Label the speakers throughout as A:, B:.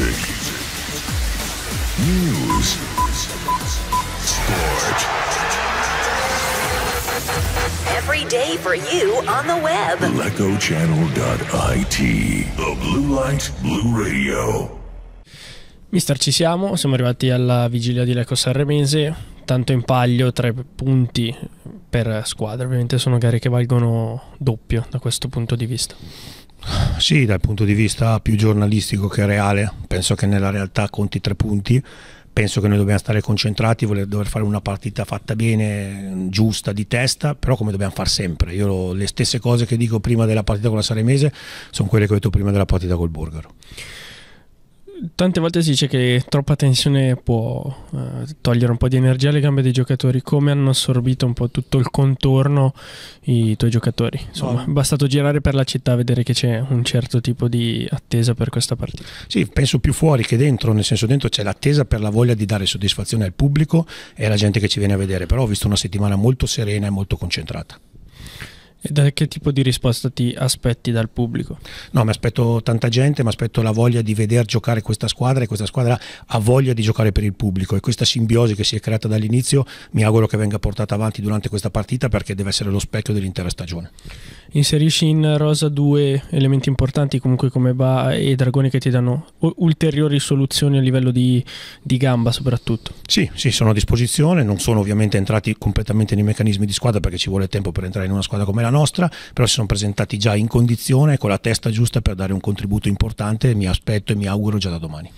A: music, news, sport. Every day for you on the web.
B: LecoChannel.it. The Blue Light, Blue Radio.
A: Mister, ci siamo, siamo arrivati alla vigilia di Leco Sanremese, tanto in paglio tre punti per squadra, ovviamente sono gare che valgono doppio da questo punto di vista.
B: Sì, dal punto di vista più giornalistico che reale, penso che nella realtà conti tre punti, penso che noi dobbiamo stare concentrati, voler, dover fare una partita fatta bene, giusta, di testa, però come dobbiamo far sempre. Io le stesse cose che dico prima della partita con la Saremese sono quelle che ho detto prima della partita col Borgaro
A: tante volte si dice che troppa tensione può eh, togliere un po' di energia alle gambe dei giocatori. Come hanno assorbito un po' tutto il contorno i tuoi giocatori?
B: Insomma, è bastato girare per la città a vedere che c'è un certo tipo di attesa per questa partita. Sì, penso più fuori che dentro, nel senso dentro c'è l'attesa per la voglia di dare soddisfazione al pubblico e alla gente che ci viene a vedere, però ho visto una settimana molto serena e molto concentrata. E da che tipo di risposta ti aspetti dal pubblico? No, mi aspetto tanta gente, mi aspetto la voglia di veder giocare questa squadra e questa squadra ha voglia di giocare per il pubblico e questa simbiosi che si è creata dall'inizio mi auguro che venga portata avanti durante questa partita perché deve essere lo specchio dell'intera stagione
A: inserisci in rosa due elementi importanti comunque come Ba e Dragoni che ti
B: danno ulteriori soluzioni a livello di, di gamba soprattutto. Sì, sì, sono a disposizione, non sono ovviamente entrati completamente nei meccanismi di squadra perché ci vuole tempo per entrare in una squadra come la nostra, però si sono presentati già in condizione con la testa giusta per dare un contributo importante, mi aspetto e mi auguro già da domani.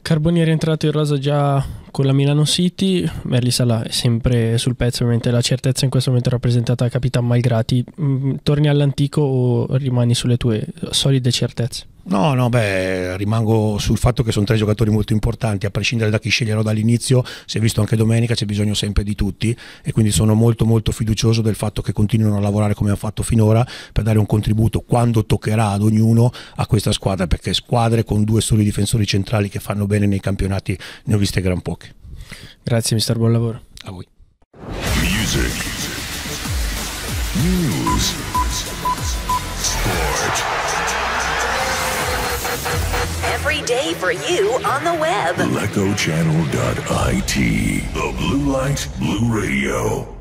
B: Carbonieri è entrato in rosa già con la Milano City
A: Merli Salah è sempre sul pezzo ovviamente la certezza in questo momento è rappresentata da Capitan Malgrati mm, torni all'antico o rimani sulle tue solide certezze?
B: No, no, beh, rimango sul fatto che sono tre giocatori molto importanti, a prescindere da chi sceglierò dall'inizio, si è visto anche domenica, c'è bisogno sempre di tutti e quindi sono molto molto fiducioso del fatto che continuino a lavorare come hanno fatto finora per dare un contributo quando toccherà ad ognuno a questa squadra, perché squadre con due soli difensori centrali che fanno bene nei campionati ne ho viste gran poche. Grazie mister, buon lavoro. A voi. Music. News.
A: day for you on the web.
B: LecoChannel.it.
A: The blue light, blue radio.